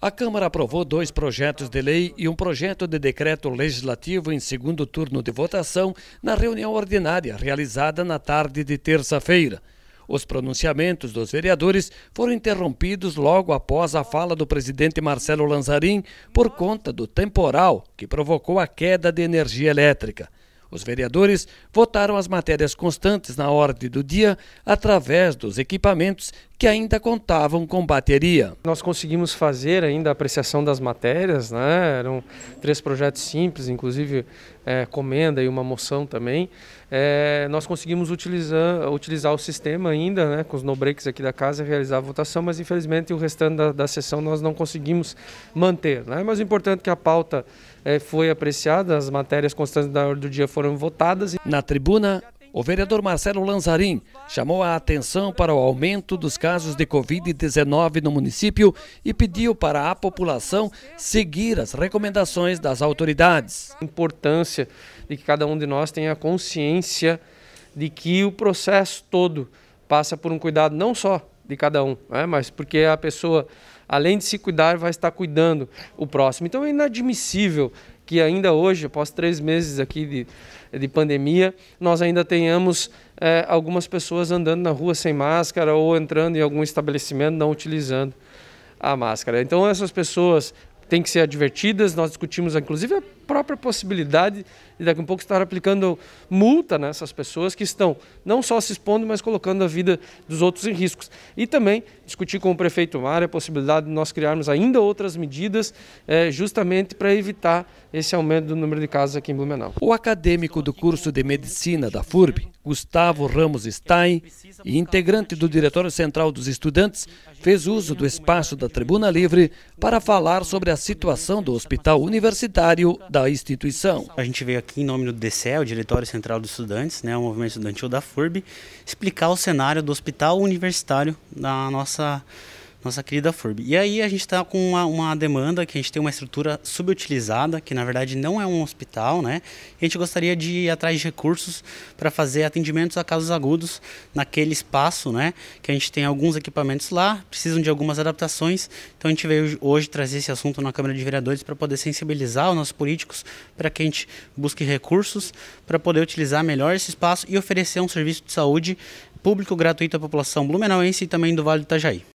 A Câmara aprovou dois projetos de lei e um projeto de decreto legislativo em segundo turno de votação na reunião ordinária realizada na tarde de terça-feira. Os pronunciamentos dos vereadores foram interrompidos logo após a fala do presidente Marcelo Lanzarin por conta do temporal que provocou a queda de energia elétrica. Os vereadores votaram as matérias constantes na ordem do dia através dos equipamentos que ainda contavam com bateria. Nós conseguimos fazer ainda a apreciação das matérias, né? eram três projetos simples, inclusive é, comenda e uma moção também. É, nós conseguimos utilizar, utilizar o sistema ainda, né? com os no-breaks aqui da casa, realizar a votação, mas infelizmente o restante da, da sessão nós não conseguimos manter. Né? Mas o importante é que a pauta é, foi apreciada, as matérias constantes da ordem do dia foram votadas. Na tribuna, o vereador Marcelo Lanzarin chamou a atenção para o aumento dos casos de Covid-19 no município e pediu para a população seguir as recomendações das autoridades. A importância de que cada um de nós tenha consciência de que o processo todo passa por um cuidado não só de cada um, né? mas porque a pessoa, além de se cuidar, vai estar cuidando o próximo. Então é inadmissível que ainda hoje, após três meses aqui de, de pandemia, nós ainda tenhamos é, algumas pessoas andando na rua sem máscara ou entrando em algum estabelecimento não utilizando a máscara. Então essas pessoas têm que ser advertidas, nós discutimos inclusive própria possibilidade de daqui a um pouco estar aplicando multa nessas né, pessoas que estão não só se expondo, mas colocando a vida dos outros em riscos. E também discutir com o prefeito Mário a possibilidade de nós criarmos ainda outras medidas é, justamente para evitar esse aumento do número de casos aqui em Blumenau. O acadêmico do curso de medicina da FURB, Gustavo Ramos Stein, e integrante do Diretório Central dos Estudantes, fez uso do espaço da Tribuna Livre para falar sobre a situação do Hospital Universitário da da instituição. A gente veio aqui em nome do DCE, o Diretório Central dos Estudantes, né, o Movimento Estudantil da FURB, explicar o cenário do Hospital Universitário da nossa nossa querida FURB. E aí a gente está com uma, uma, demanda que a gente tem uma estrutura subutilizada, que na verdade não é um hospital, né? E a gente gostaria de ir atrás de recursos para fazer atendimentos a casos agudos naquele espaço, né? Que a gente tem alguns equipamentos lá, precisam de algumas adaptações. Então a gente veio hoje trazer esse assunto na Câmara de Vereadores para poder sensibilizar os nossos políticos para que a gente busque recursos para poder utilizar melhor esse espaço e oferecer um serviço de saúde público gratuito à população blumenauense e também do Vale do Itajaí.